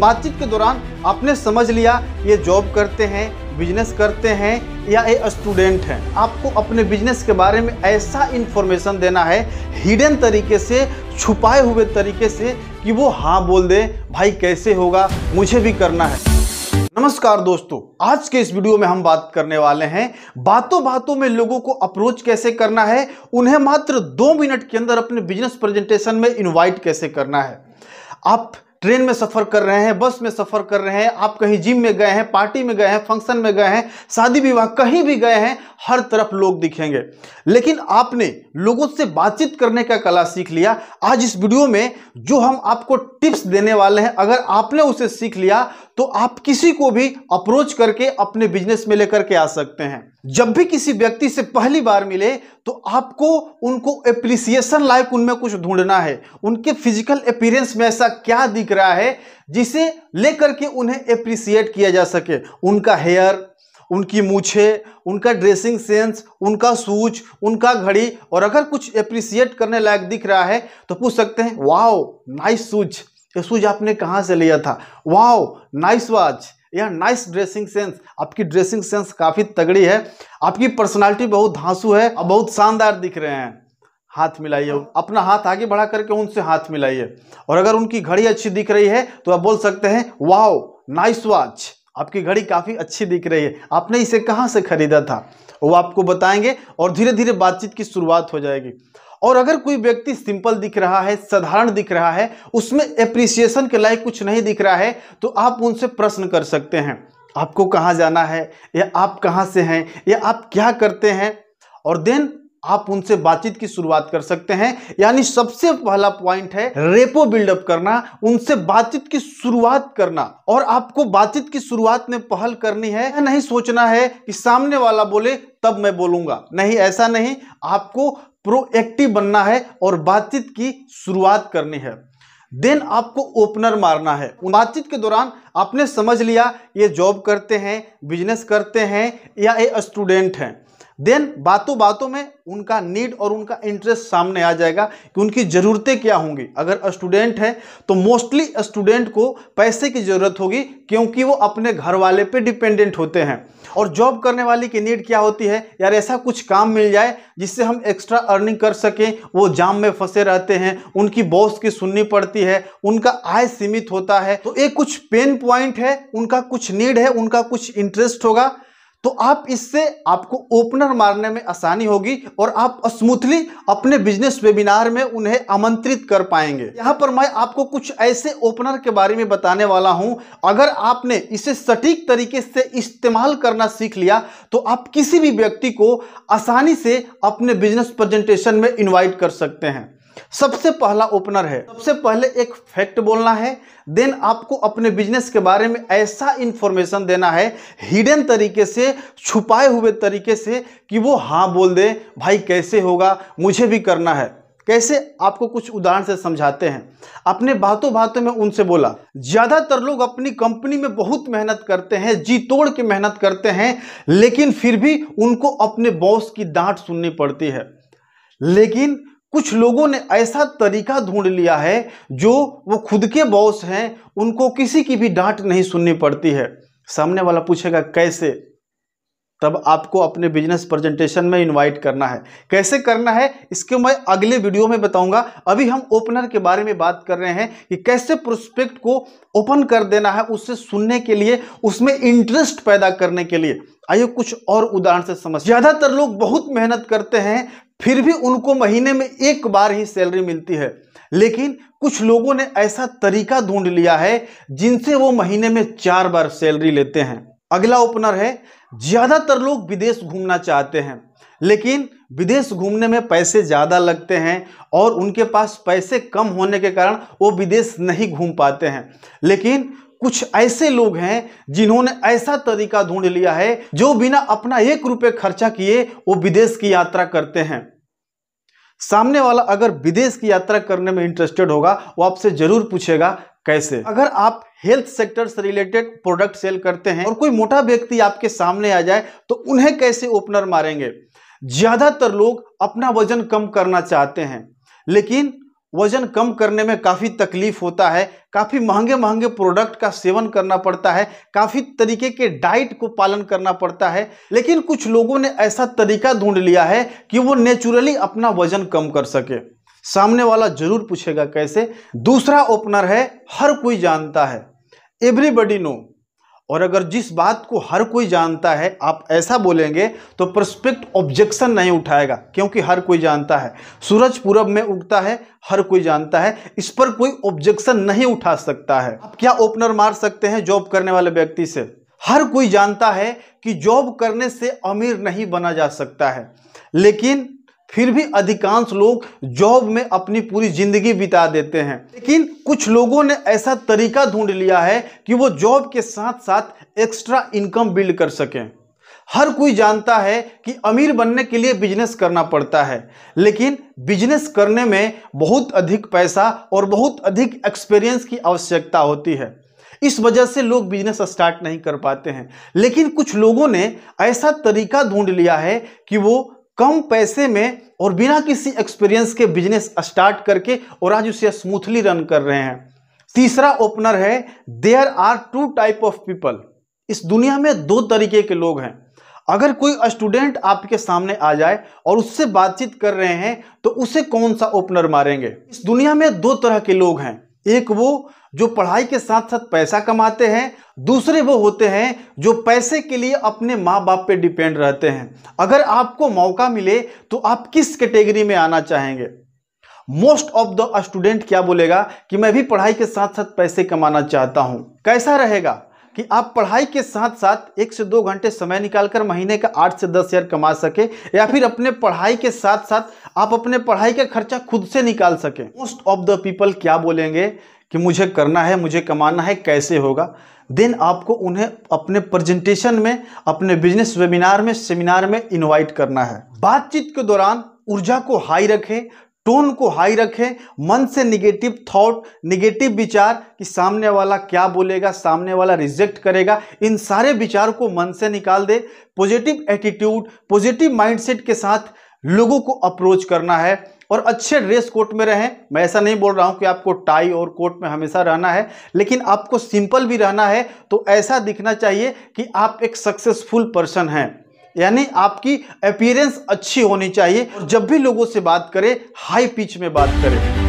बातचीत के दौरान आपने समझ लिया ये जॉब करते हैं बिजनेस करते हैं या ये स्टूडेंट हैं आपको अपने बिजनेस के बारे में ऐसा इन्फॉर्मेशन देना है हिडन तरीके से छुपाए हुए तरीके से कि वो हाँ बोल दे भाई कैसे होगा मुझे भी करना है नमस्कार दोस्तों आज के इस वीडियो में हम बात करने वाले हैं बातों बातों में लोगों को अप्रोच कैसे करना है उन्हें मात्र दो मिनट के अंदर अपने बिजनेस प्रेजेंटेशन में इनवाइट कैसे करना है आप ट्रेन में सफ़र कर रहे हैं बस में सफ़र कर रहे हैं आप कहीं जिम में गए हैं पार्टी में गए हैं फंक्शन में गए हैं शादी विवाह कहीं भी गए हैं हर तरफ लोग दिखेंगे लेकिन आपने लोगों से बातचीत करने का कला सीख लिया आज इस वीडियो में जो हम आपको टिप्स देने वाले हैं अगर आपने उसे सीख लिया तो आप किसी को भी अप्रोच करके अपने बिजनेस में लेकर के आ सकते हैं जब भी किसी व्यक्ति से पहली बार मिले तो आपको उनको एप्रिसिएशन लायक उनमें कुछ ढूंढना है उनके फिजिकल अपीयरेंस में ऐसा क्या दिख रहा है जिसे लेकर के उन्हें एप्रिसिएट किया जा सके उनका हेयर उनकी मूछे उनका ड्रेसिंग सेंस उनका सूच उनका घड़ी और अगर कुछ एप्रिसिएट करने लायक दिख रहा है तो पूछ सकते हैं वाओ नाइस सूच तो शूज आपने कहाँ से लिया था वाओ नाइस वॉच या नाइस ड्रेसिंग सेंस आपकी ड्रेसिंग सेंस काफ़ी तगड़ी है आपकी पर्सनालिटी बहुत धांसू है और बहुत शानदार दिख रहे हैं हाथ मिलाइए अपना हाथ आगे बढ़ा करके उनसे हाथ मिलाइए और अगर उनकी घड़ी अच्छी दिख रही है तो आप बोल सकते हैं वाओ नाइस वॉच आपकी घड़ी काफ़ी अच्छी दिख रही है आपने इसे कहाँ से खरीदा था वो आपको बताएंगे और धीरे धीरे बातचीत की शुरुआत हो जाएगी और अगर कोई व्यक्ति सिंपल दिख रहा है साधारण दिख रहा है उसमें एप्रिसिएशन के लायक कुछ नहीं दिख रहा है तो आप उनसे प्रश्न कर सकते हैं आपको कहाँ जाना है या आप कहाँ से हैं या आप क्या करते हैं और देन आप उनसे बातचीत की शुरुआत कर सकते हैं यानी सबसे पहला पॉइंट है रेपो बिल्डअप करना उनसे बातचीत की शुरुआत करना और आपको बातचीत की शुरुआत में पहल करनी है नहीं सोचना है कि सामने वाला बोले तब मैं बोलूंगा नहीं ऐसा नहीं आपको प्रोएक्टिव बनना है और बातचीत की शुरुआत करनी है देन आपको ओपनर मारना है बातचीत के दौरान आपने समझ लिया ये जॉब करते हैं बिजनेस करते हैं या ये स्टूडेंट हैं देन बातों बातों में उनका नीड और उनका इंटरेस्ट सामने आ जाएगा कि उनकी ज़रूरतें क्या होंगी अगर स्टूडेंट है तो मोस्टली स्टूडेंट को पैसे की ज़रूरत होगी क्योंकि वो अपने घर वाले पे डिपेंडेंट होते हैं और जॉब करने वाले की नीड क्या होती है यार ऐसा कुछ काम मिल जाए जिससे हम एक्स्ट्रा अर्निंग कर सकें वो जाम में फंसे रहते हैं उनकी बॉस की सुननी पड़ती है उनका आय सीमित होता है तो एक कुछ पेन पॉइंट है उनका कुछ नीड है उनका कुछ इंटरेस्ट होगा तो आप इससे आपको ओपनर मारने में आसानी होगी और आप स्मूथली अपने बिजनेस वेबिनार में उन्हें आमंत्रित कर पाएंगे यहां पर मैं आपको कुछ ऐसे ओपनर के बारे में बताने वाला हूं अगर आपने इसे सटीक तरीके से इस्तेमाल करना सीख लिया तो आप किसी भी व्यक्ति को आसानी से अपने बिजनेस प्रेजेंटेशन में इन्वाइट कर सकते हैं सबसे पहला ओपनर है सबसे पहले एक फैक्ट बोलना है देन आपको अपने बिजनेस के बारे में ऐसा इंफॉर्मेशन देना है हिडन तरीके से छुपाए हुए तरीके से कि वो हाँ बोल दे भाई कैसे होगा मुझे भी करना है कैसे आपको कुछ उदाहरण से समझाते हैं अपने बातों बातों में उनसे बोला ज़्यादातर लोग अपनी कंपनी में बहुत मेहनत करते हैं जी तोड़ के मेहनत करते हैं लेकिन फिर भी उनको अपने बॉस की डांट सुननी पड़ती है लेकिन कुछ लोगों ने ऐसा तरीका ढूंढ लिया है जो वो खुद के बॉस हैं उनको किसी की भी डांट नहीं सुननी पड़ती है सामने वाला पूछेगा कैसे तब आपको अपने बिजनेस प्रेजेंटेशन में इनवाइट करना है कैसे करना है इसके मैं अगले वीडियो में बताऊंगा अभी हम ओपनर के बारे में बात कर रहे हैं कि कैसे प्रोस्पेक्ट को ओपन कर देना है उससे सुनने के लिए उसमें इंटरेस्ट पैदा करने के लिए आइए कुछ और उदाहरण से समझ ज़्यादातर लोग बहुत मेहनत करते हैं फिर भी उनको महीने में एक बार ही सैलरी मिलती है लेकिन कुछ लोगों ने ऐसा तरीका ढूंढ लिया है जिनसे वो महीने में चार बार सैलरी लेते हैं अगला ओपनर है ज़्यादातर लोग विदेश घूमना चाहते हैं लेकिन विदेश घूमने में पैसे ज़्यादा लगते हैं और उनके पास पैसे कम होने के कारण वो विदेश नहीं घूम पाते हैं लेकिन कुछ ऐसे लोग हैं जिन्होंने ऐसा तरीका ढूंढ लिया है जो बिना अपना एक रुपये खर्चा किए वो विदेश की यात्रा करते हैं सामने वाला अगर विदेश की यात्रा करने में इंटरेस्टेड होगा वो आपसे जरूर पूछेगा कैसे अगर आप हेल्थ सेक्टर से रिलेटेड प्रोडक्ट सेल करते हैं और कोई मोटा व्यक्ति आपके सामने आ जाए तो उन्हें कैसे ओपनर मारेंगे ज्यादातर लोग अपना वजन कम करना चाहते हैं लेकिन वजन कम करने में काफ़ी तकलीफ होता है काफ़ी महंगे महंगे प्रोडक्ट का सेवन करना पड़ता है काफ़ी तरीके के डाइट को पालन करना पड़ता है लेकिन कुछ लोगों ने ऐसा तरीका ढूंढ लिया है कि वो नेचुरली अपना वजन कम कर सके सामने वाला जरूर पूछेगा कैसे दूसरा ओपनर है हर कोई जानता है एवरीबडी नो और अगर जिस बात को हर कोई जानता है आप ऐसा बोलेंगे तो प्रस्पेक्ट ऑब्जेक्शन नहीं उठाएगा क्योंकि हर कोई जानता है सूरज पूरब में उगता है हर कोई जानता है इस पर कोई ऑब्जेक्शन नहीं उठा सकता है आप क्या ओपनर मार सकते हैं जॉब करने वाले व्यक्ति से हर कोई जानता है कि जॉब करने से अमीर नहीं बना जा सकता है लेकिन फिर भी अधिकांश लोग जॉब में अपनी पूरी ज़िंदगी बिता देते हैं लेकिन कुछ लोगों ने ऐसा तरीका ढूंढ लिया है कि वो जॉब के साथ साथ एक्स्ट्रा इनकम बिल्ड कर सकें हर कोई जानता है कि अमीर बनने के लिए बिजनेस करना पड़ता है लेकिन बिजनेस करने में बहुत अधिक पैसा और बहुत अधिक एक्सपीरियंस की आवश्यकता होती है इस वजह से लोग बिजनेस स्टार्ट नहीं कर पाते हैं लेकिन कुछ लोगों ने ऐसा तरीका ढूंढ लिया है कि वो कम पैसे में और बिना किसी एक्सपीरियंस के बिजनेस स्टार्ट करके और आज उसे स्मूथली रन कर रहे हैं तीसरा ओपनर है there are two type of people इस दुनिया में दो तरीके के लोग हैं अगर कोई स्टूडेंट आपके सामने आ जाए और उससे बातचीत कर रहे हैं तो उसे कौन सा ओपनर मारेंगे इस दुनिया में दो तरह के लोग हैं एक वो जो पढ़ाई के साथ साथ पैसा कमाते हैं दूसरे वो होते हैं जो पैसे के लिए अपने माँ बाप पे डिपेंड रहते हैं अगर आपको मौका मिले तो आप किस कैटेगरी में आना चाहेंगे मोस्ट ऑफ द स्टूडेंट क्या बोलेगा कि मैं भी पढ़ाई के साथ साथ पैसे कमाना चाहता हूँ कैसा रहेगा कि आप पढ़ाई के साथ साथ एक से दो घंटे समय निकालकर महीने का आठ से दस हजार कमा सके या फिर अपने पढ़ाई के साथ साथ आप अपने पढ़ाई का खर्चा खुद से निकाल सके मोस्ट ऑफ द पीपल क्या बोलेंगे कि मुझे करना है मुझे कमाना है कैसे होगा देन आपको उन्हें अपने प्रेजेंटेशन में अपने बिजनेस वेबिनार में सेमिनार में इनवाइट करना है बातचीत के दौरान ऊर्जा को हाई रखें टोन को हाई रखें मन से निगेटिव थॉट निगेटिव विचार कि सामने वाला क्या बोलेगा सामने वाला रिजेक्ट करेगा इन सारे विचार को मन से निकाल दे पॉजिटिव एटीट्यूड पॉजिटिव माइंडसेट के साथ लोगों को अप्रोच करना है और अच्छे ड्रेस कोट में रहें मैं ऐसा नहीं बोल रहा हूं कि आपको टाई और कोट में हमेशा रहना है लेकिन आपको सिंपल भी रहना है तो ऐसा दिखना चाहिए कि आप एक सक्सेसफुल पर्सन हैं यानी आपकी अपीयरेंस अच्छी होनी चाहिए और जब भी लोगों से बात करें हाई पिच में बात करें